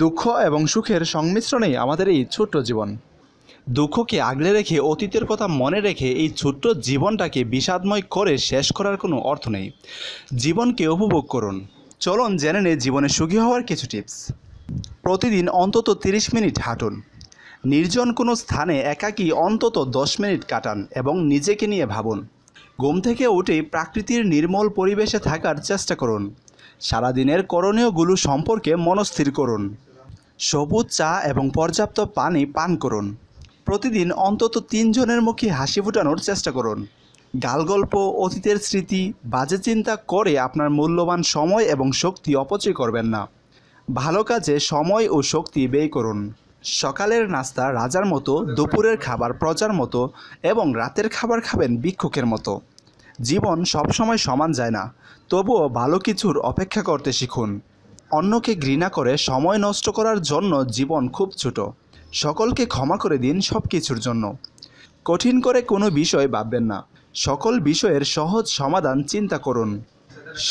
দুঃখ এবং সুখের সংমিশ্রণেই আমাদের এই ছোট্ট জীবন দুঃখকে আগলে রেখে অতীতের কথা মনে রেখে এই ছোট্ট জীবনটাকে বিষাদময় করে শেষ করার কোনো অর্থ নেই জীবনকে উপভোগ করুন চলুন জেনে নে জীবনে সুখী হওয়ার কিছু টিপস প্রতিদিন অন্তত 30 মিনিট হাঁটুন নির্জন কোনো স্থানে একাকী অন্তত 10 মিনিট কাটান এবং নিজেকে নিয়ে ভাবুন ঘুম থেকে উঠে প্রাকৃতির নির্মল পরিবেশে থাকার চেষ্টা করুন সারাদিনের করণীয়গুলো সম্পর্কে মনস্থির করুন সবুজ চা এবং পর্যাপ্ত পানি পান করুন প্রতিদিন অন্তত তিনজনের মুখে হাসি ফুটানোর চেষ্টা করুন গাল গল্প অতীতের স্মৃতি বাজে চিন্তা করে আপনার মূল্যবান সময় এবং শক্তি অপচয় করবেন না ভালো কাজে সময় ও শক্তি ব্যয় করুন সকালের নাস্তা রাজার মতো দুপুরের খাবার প্রজার মতো এবং রাতের খাবার খাবেন ভিক্ষুকের মতো জীবন সবসময় সমান যায় না তবুও ভালো কিছুর অপেক্ষা করতে শিখুন অন্যকে ঘৃণা করে সময় নষ্ট করার জন্য জীবন খুব ছোট সকলকে ক্ষমা করে দিন সব কিছুর জন্য কঠিন করে কোনো বিষয় ভাববেন না সকল বিষয়ের সহজ সমাধান চিন্তা করুন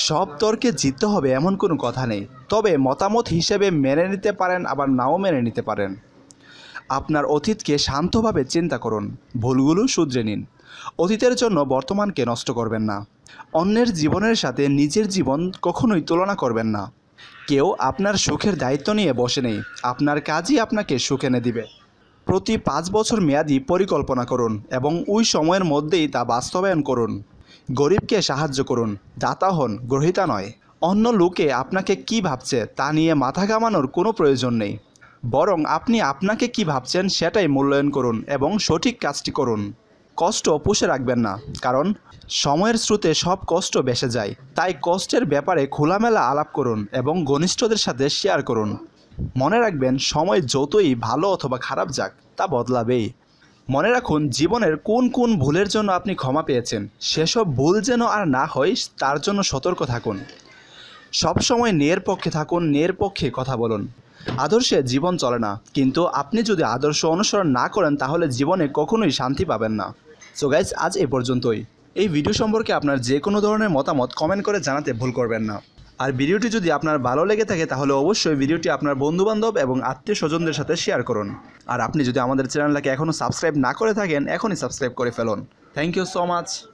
সব তর্কে জিততে হবে এমন কোনো কথা নেই তবে মতামত হিসেবে মেনে নিতে পারেন আবার নাও মেনে নিতে পারেন আপনার অতীতকে শান্তভাবে চিন্তা করুন ভুলগুলো শুধরে নিন অতীতের জন্য বর্তমানকে নষ্ট করবেন না অন্যের জীবনের সাথে নিজের জীবন কখনোই তুলনা করবেন না কেউ আপনার সুখের দায়িত্ব নিয়ে বসে নেই আপনার কাজই আপনাকে সুখ এনে দিবে প্রতি পাঁচ বছর মেয়াদি পরিকল্পনা করুন এবং ওই সময়ের মধ্যেই তা বাস্তবায়ন করুন গরিবকে সাহায্য করুন দাতা হন গ্রহিতা নয় অন্য লোকে আপনাকে কি ভাবছে তা নিয়ে মাথা ঘামানোর কোনো প্রয়োজন নেই বরং আপনি আপনাকে কি ভাবছেন সেটাই মূল্যায়ন করুন এবং সঠিক কাজটি করুন কষ্ট পুষে রাখবেন না কারণ সময়ের স্রোতে সব কষ্ট বেসে যায় তাই কষ্টের ব্যাপারে খোলামেলা আলাপ করুন এবং ঘনিষ্ঠদের সাথে শেয়ার করুন মনে রাখবেন সময় যতই ভালো অথবা খারাপ যাক তা বদলাবেই মনে রাখুন জীবনের কোন কোন ভুলের জন্য আপনি ক্ষমা পেয়েছেন সেসব ভুল যেন আর না হয় তার জন্য সতর্ক থাকুন সবসময় নেয়ের পক্ষে থাকুন নেয়ের পক্ষে কথা বলুন আদর্শে জীবন চলে না কিন্তু আপনি যদি আদর্শ অনুসরণ না করেন তাহলে জীবনে কখনোই শান্তি পাবেন না সো গাইজ আজ এ পর্যন্তই এই ভিডিও সম্পর্কে আপনার যে কোনো ধরনের মতামত কমেন্ট করে জানাতে ভুল করবেন না আর ভিডিওটি যদি আপনার ভালো লেগে থাকে তাহলে অবশ্যই ভিডিওটি আপনার বন্ধুবান্ধব এবং আত্মীয় স্বজনদের সাথে শেয়ার করুন আর আপনি যদি আমাদের চ্যানেলটাকে এখনও সাবস্ক্রাইব না করে থাকেন এখনই সাবস্ক্রাইব করে ফেলুন থ্যাংক ইউ সো মাচ